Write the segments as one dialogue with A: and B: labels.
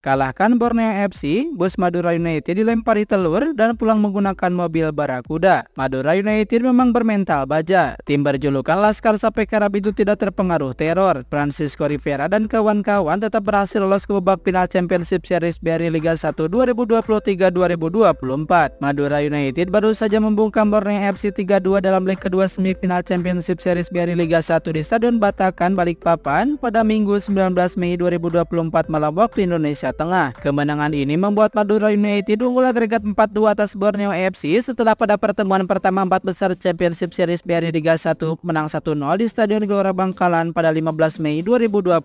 A: Kalahkan Borneo FC, bus Madura United dilempari telur dan pulang menggunakan mobil barakuda. Madura United memang bermental baja. Tim berjulukan Laskar sampai Karab itu tidak terpengaruh teror. Francisco Rivera dan kawan-kawan tetap berhasil lolos ke babak final Championship Series BRI Liga 1 2023-2024. Madura United baru saja membungkam Borneo FC 3-2 dalam leg kedua semifinal Championship Series BRI Liga 1 di Stadion Batakan, Balikpapan pada Minggu 19 Mei 2024 malam waktu Indonesia Tengah. Kemenangan ini membuat Madura United unggul agregat 4-2 atas Borneo FC setelah pada pertemuan pertama empat besar Championship Series BRI Liga 1 menang 1-0 di Stadion Gelora Bangkalan pada 15 Mei 2024.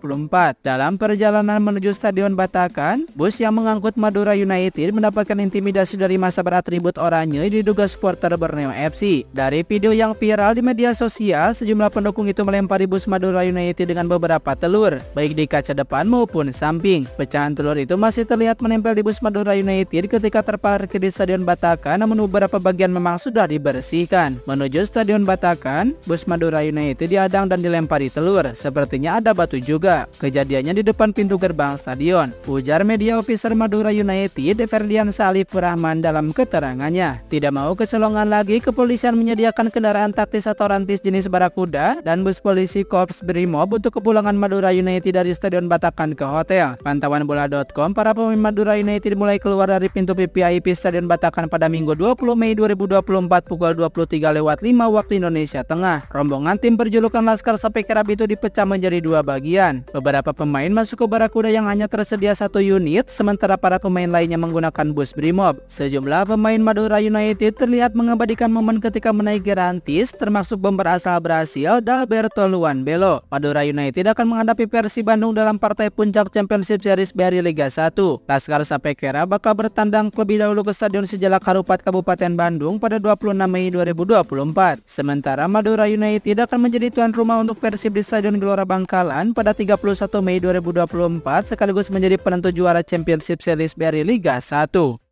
A: Dalam perjalanan menuju Stadion Batakan, bus yang mengangkut Madura United mendapatkan intimidasi dari masa beratribut oranye diduga supporter Borneo FC. Dari video yang viral di media sosial, sejumlah pendukung itu melempari bus Madura United dengan beberapa telur, baik di kaca depan maupun samping. Pecahan telur Balon itu masih terlihat menempel di bus Madura United ketika terparkir di Stadion Batakan namun beberapa bagian memang sudah dibersihkan. Menuju Stadion Batakan, bus Madura United diadang dan dilempari telur, sepertinya ada batu juga. Kejadiannya di depan pintu gerbang stadion. Ujar media officer Madura United Ferdian Salif Rahman dalam keterangannya. Tidak mau kecolongan lagi, kepolisian menyediakan kendaraan taktis atau rantis jenis barakuda dan bus polisi Korps Brimob untuk kepulangan Madura United dari Stadion Batakan ke hotel. Pantauan bola Detik.com, para pemain Madura United mulai keluar dari pintu PPIP Stadion Batakan pada Minggu 20 Mei 2024 pukul 23 lewat 5 waktu Indonesia Tengah. Rombongan tim berjulukan Laskar Sapi Kerap itu dipecah menjadi dua bagian. Beberapa pemain masuk ke Barakuda yang hanya tersedia satu unit, sementara para pemain lainnya menggunakan bus Brimob. Sejumlah pemain Madura United terlihat mengabadikan momen ketika menaiki rantis, termasuk bomber asal Brasil, Dalberto Luan Belo. Madura United akan menghadapi Persib Bandung dalam partai puncak Championship Series Barry League Liga 1. Laskar Sapekera bakal bertandang lebih dahulu ke Stadion Sejala Karupat Kabupaten Bandung pada 26 Mei 2024. Sementara Madura United akan menjadi tuan rumah untuk Persib di Stadion Gelora Bangkalan pada 31 Mei 2024 sekaligus menjadi penentu juara Championship Series BRI Liga 1.